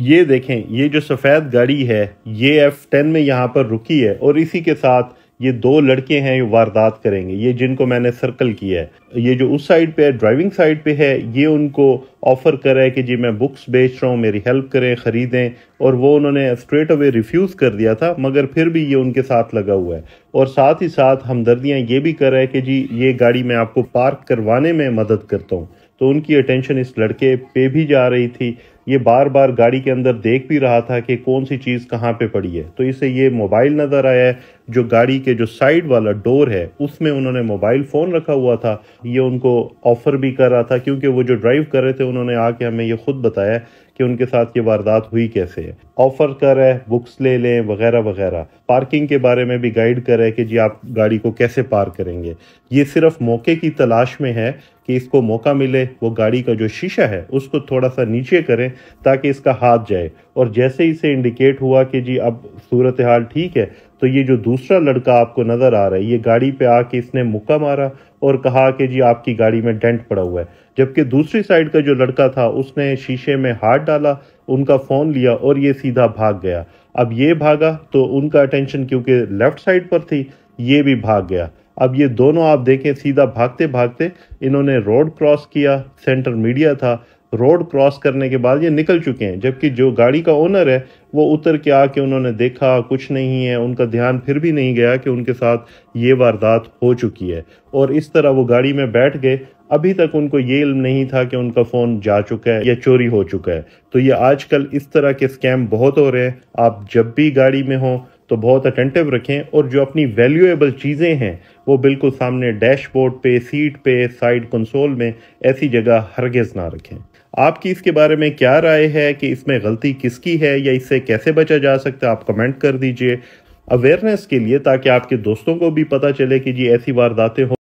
ये देखें ये जो सफ़ेद गाड़ी है ये एफ़ टेन में यहाँ पर रुकी है और इसी के साथ ये दो लड़के हैं ये वारदात करेंगे ये जिनको मैंने सर्कल किया है ये जो उस साइड पे है ड्राइविंग साइड पे है ये उनको ऑफ़र कर रहा है कि जी मैं बुक्स बेच रहा हूँ मेरी हेल्प करें ख़रीदें और वो उन्होंने स्ट्रेट अवे रिफ्यूज़ कर दिया था मगर फिर भी ये उनके साथ लगा हुआ है और साथ ही साथ हमदर्दियाँ ये भी कर रहा है कि जी ये गाड़ी मैं आपको पार्क करवाने में मदद करता हूँ तो उनकी अटेंशन इस लड़के पे भी जा रही थी ये बार बार गाड़ी के अंदर देख भी रहा था कि कौन सी चीज़ कहाँ पे पड़ी है तो इसे ये मोबाइल नज़र आया है जो गाड़ी के जो साइड वाला डोर है उसमें उन्होंने मोबाइल फ़ोन रखा हुआ था ये उनको ऑफ़र भी कर रहा था क्योंकि वो जो ड्राइव कर रहे थे उन्होंने आके हमें ये ख़ुद बताया कि उनके साथ ये वारदात हुई कैसे है ऑफ़र कर है बुक्स ले लें वगैरह वगैरह पार्किंग के बारे में भी गाइड कर है कि जी आप गाड़ी को कैसे पार्क करेंगे ये सिर्फ मौके की तलाश में है कि इसको मौका मिले वो गाड़ी का जो शीशा है उसको थोड़ा सा नीचे करें ताकि इसका हाथ जाए और जैसे ही इसे इंडिकेट हुआ कि जी अब सूरत हाल ठीक है तो ये जो दूसरा लड़का आपको नज़र आ रहा है ये गाड़ी पे आके इसने मुक्का मारा और कहा कि जी आपकी गाड़ी में डेंट पड़ा हुआ है जबकि दूसरी साइड का जो लड़का था उसने शीशे में हाथ डाला उनका फ़ोन लिया और ये सीधा भाग गया अब ये भागा तो उनका अटेंशन क्योंकि लेफ़्ट साइड पर थी ये भी भाग गया अब ये दोनों आप देखें सीधा भागते भागते इन्होंने रोड क्रॉस किया सेंटर मीडिया था रोड क्रॉस करने के बाद ये निकल चुके हैं जबकि जो गाड़ी का ओनर है वो उतर के आके उन्होंने देखा कुछ नहीं है उनका ध्यान फिर भी नहीं गया कि उनके साथ ये वारदात हो चुकी है और इस तरह वो गाड़ी में बैठ गए अभी तक उनको ये इल्म नहीं था कि उनका फ़ोन जा चुका है या चोरी हो चुका है तो ये आजकल इस तरह के स्कैम बहुत हो रहे हैं आप जब भी गाड़ी में हों तो बहुत अटेंटिव रखें और जो अपनी वैल्यूएबल चीज़ें हैं वो बिल्कुल सामने डैशबोर्ड पे सीट पे साइड कंसोल में ऐसी जगह हरगिज़ ना रखें आपकी इसके बारे में क्या राय है कि इसमें गलती किसकी है या इससे कैसे बचा जा सकता है आप कमेंट कर दीजिए अवेयरनेस के लिए ताकि आपके दोस्तों को भी पता चले कि जी ऐसी वारदातें हो